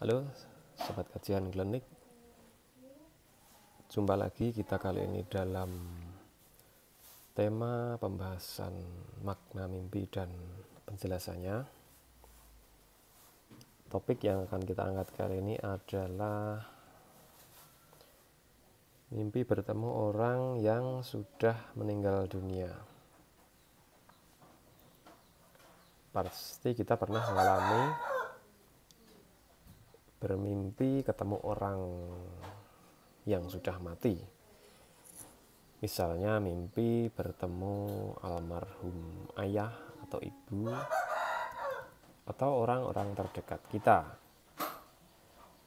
Halo, sobat kajian klinik. Jumpa lagi kita kali ini dalam tema pembahasan makna mimpi dan penjelasannya. Topik yang akan kita angkat kali ini adalah mimpi bertemu orang yang sudah meninggal dunia. pasti kita pernah mengalami bermimpi ketemu orang yang sudah mati. Misalnya mimpi bertemu almarhum ayah atau ibu atau orang-orang terdekat kita.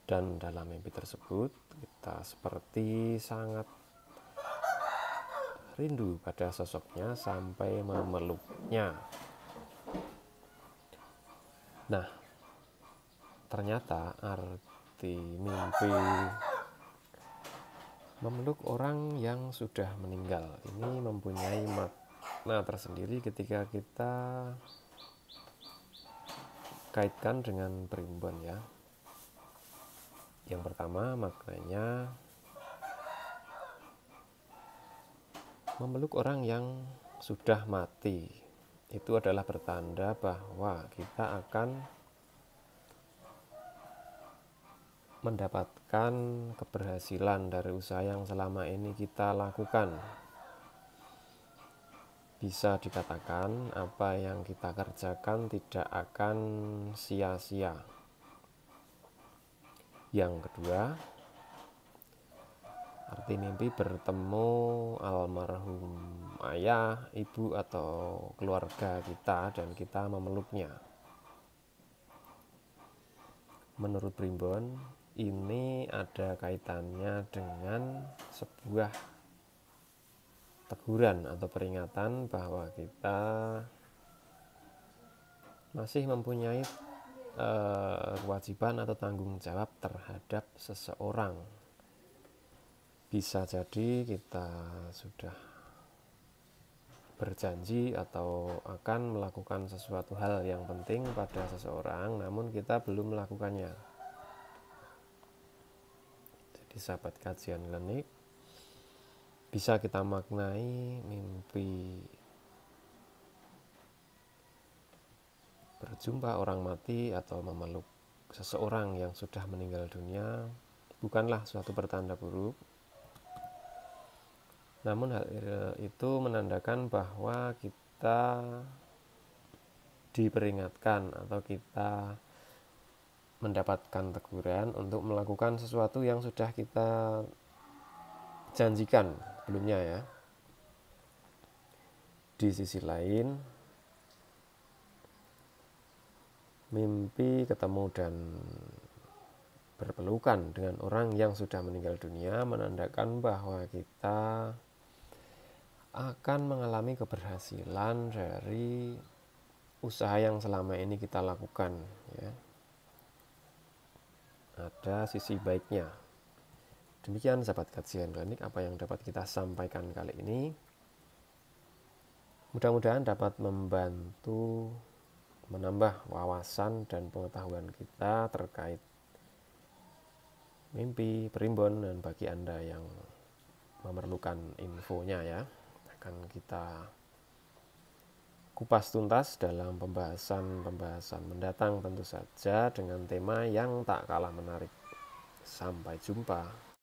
Dan dalam mimpi tersebut kita seperti sangat rindu pada sosoknya sampai memeluknya. Nah, ternyata arti mimpi memeluk orang yang sudah meninggal ini mempunyai makna tersendiri ketika kita kaitkan dengan perimbun ya yang pertama maknanya memeluk orang yang sudah mati itu adalah bertanda bahwa kita akan mendapatkan keberhasilan dari usaha yang selama ini kita lakukan. Bisa dikatakan, apa yang kita kerjakan tidak akan sia-sia. Yang kedua, arti mimpi bertemu almarhum ayah, ibu, atau keluarga kita, dan kita memeluknya. Menurut Primbon, ini ada kaitannya dengan sebuah teguran atau peringatan bahwa kita masih mempunyai eh, kewajiban atau tanggung jawab terhadap seseorang. Bisa jadi kita sudah berjanji atau akan melakukan sesuatu hal yang penting pada seseorang, namun kita belum melakukannya di sahabat kajian klinik bisa kita maknai mimpi berjumpa orang mati atau memeluk seseorang yang sudah meninggal dunia bukanlah suatu pertanda buruk namun hal e, itu menandakan bahwa kita diperingatkan atau kita mendapatkan teguran untuk melakukan sesuatu yang sudah kita janjikan sebelumnya ya. Di sisi lain, mimpi ketemu dan berpelukan dengan orang yang sudah meninggal dunia menandakan bahwa kita akan mengalami keberhasilan dari usaha yang selama ini kita lakukan ya ada sisi baiknya. Demikian sahabat kajian klinik apa yang dapat kita sampaikan kali ini. Mudah-mudahan dapat membantu menambah wawasan dan pengetahuan kita terkait mimpi, perimbun dan bagi Anda yang memerlukan infonya ya, akan kita kupas tuntas dalam pembahasan-pembahasan mendatang tentu saja dengan tema yang tak kalah menarik. Sampai jumpa.